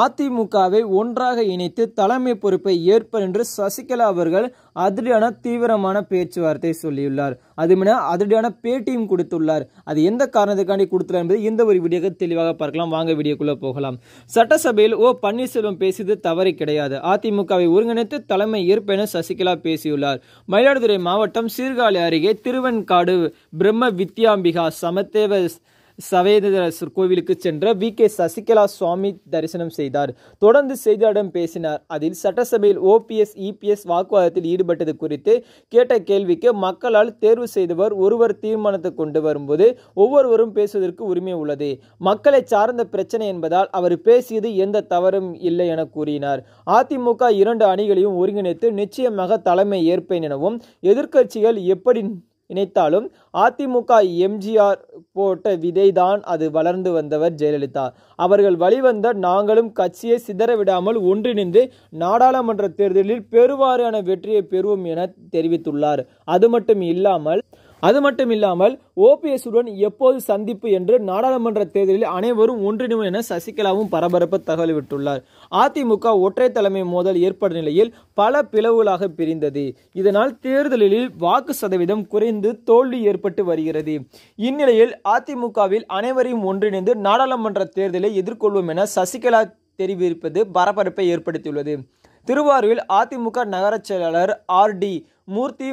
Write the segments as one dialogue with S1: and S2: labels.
S1: அதிமுகவை ஒன்றாக இணைத்து தலைமை பொறுப்பை ஏற்பர் என்று சசிகலா அவர்கள் அதிரடியான தீவிரமான பேச்சுவார்த்தை சொல்லியுள்ளார் அதுமன அதிரடியான பேட்டியும் கொடுத்துள்ளார் அது எந்த காரணத்துக்காண்டி கொடுத்துள்ளார் என்பது இந்த ஒரு வீடியோக்கு தெளிவாக பார்க்கலாம் வாங்க வீடியோக்குள்ளே போகலாம் சட்டசபையில் ஓ பன்னீர்செல்வம் பேசியது தவறு கிடையாது அதிமுகவை ஒருங்கிணைத்து தலைமை ஏற்பென சசிகலா பேசியுள்ளார் மயிலாடுதுறை மாவட்டம் சீர்காழி அருகே திருவெண்காடு பிரம்ம வித்யாம்பிகா சமத்தேவ சவேதரசர் கோவிலுக்கு சென்ற வி கே சசிகலா சுவாமி தரிசனம் செய்தார் தொடர்ந்து செய்தியாளரிடம் பேசினார் அதில் சட்டசபையில் ஓபிஎஸ் இபிஎஸ் வாக்குவாதத்தில் ஈடுபட்டது குறித்து கேட்ட கேள்விக்கு மக்களால் தேர்வு செய்தவர் ஒருவர் தீர்மானத்தை கொண்டு வரும்போது ஒவ்வொருவரும் பேசுவதற்கு உரிமை உள்ளது மக்களை சார்ந்த பிரச்சனை என்பதால் அவர் பேசியது எந்த தவறும் இல்லை என கூறினார் அதிமுக இரண்டு அணிகளையும் ஒருங்கிணைத்து நிச்சயமாக தலைமை ஏற்பேன் எனவும் எதிர்க்கட்சிகள் எப்படி நினைத்தாலும் அதிமுக எம்ஜிஆர் போட்ட விதைதான் அது வளர்ந்து வந்தவர் ஜெயலலிதா அவர்கள் வழிவந்த நாங்களும் கட்சியை சிதறவிடாமல் ஒன்றிணைந்து நாடாளுமன்ற தேர்தலில் பெருவாரியான வெற்றியை பெறுவோம் என தெரிவித்துள்ளார் அது மட்டும் இல்லாமல் அது மட்டும் இல்லாமல் ஓபிஎஸ்ஸுடன் எப்போது சந்திப்பு என்று நாடாளுமன்ற தேர்தலில் அனைவரும் ஒன்றிணும் என சசிகலாவும் பரபரப்பு தகவல் விட்டுள்ளார் அதிமுக ஒற்றை தலைமை மோதல் ஏற்பட்ட நிலையில் பல பிளவுகளாக பிரிந்தது இதனால் தேர்தலில் வாக்கு சதவீதம் குறைந்து தோல்வி ஏற்பட்டு வருகிறது இந்நிலையில் அதிமுகவில் அனைவரையும் ஒன்றிணைந்து நாடாளுமன்ற தேர்தலை எதிர்கொள்வோம் என சசிகலா தெரிவிப்பது பரபரப்பை ஏற்படுத்தியுள்ளது திருவாரூரில் அதிமுக நகரச் செயலாளர் ஆர் டி மூர்த்தி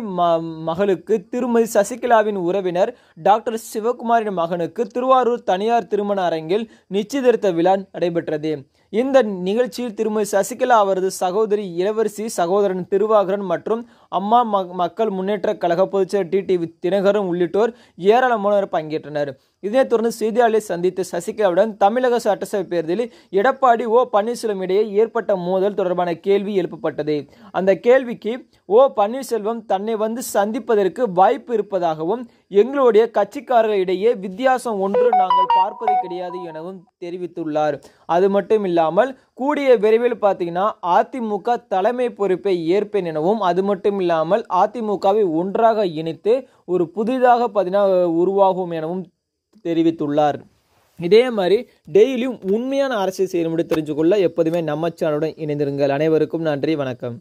S1: மகளுக்கு திருமதி சசிகலாவின் உறவினர் டாக்டர் சிவகுமாரின் மகனுக்கு திருவாரூர் தனியார் திருமண அரங்கில் நிச்சயதிருத்த விழா நடைபெற்றது இந்த நிகழ்ச்சியில் திருமதி சசிகலா அவரது சகோதரி இளவரசி சகோதரன் திருவாகரன் மற்றும் அம்மா மக்கள் முன்னேற்ற கழக பொதுச்செயலர் டிடிவி தினகரன் உள்ளிட்டோர் ஏராளமானவர் பங்கேற்றனர் இதனைத் தொடர்ந்து செய்தியாளர்களை சந்தித்த சசிகலாவுடன் தமிழக சட்டசபை தேர்தலில் எடப்பாடி ஓ பன்னீர்செல்வம் இடையே ஏற்பட்ட மோதல் தொடர்பான கேள்வி எழுப்பப்பட்டது அந்த கேள்விக்கு ஓ பன்னீர்செல்வம் தன்னை வந்து சந்திப்பதற்கு வாய்ப்பு இருப்பதாகவும் எங்களுடைய கட்சிக்காரர்களிடையே வித்தியாசம் ஒன்று நாங்கள் பார்ப்பது கிடையாது எனவும் தெரிவித்துள்ளார் அது மட்டும் இல்லாமல் கூடிய விரைவில் பார்த்தீங்கன்னா அதிமுக தலைமை பொறுப்பை ஏற்பேன் எனவும் அது மட்டும் இல்லாமல் அதிமுகவை ஒன்றாக இணைத்து ஒரு புதிதாக பார்த்தீங்கன்னா உருவாகும் எனவும் தெரிவித்துள்ளார் இதே மாதிரி டெய்லியும் உண்மையான அரசியல் தெரிஞ்சு தெரிஞ்சுக்கொள்ள எப்போதுமே நம்ம சேனலுடன் இணைந்திருங்கள் அனைவருக்கும் நன்றி வணக்கம்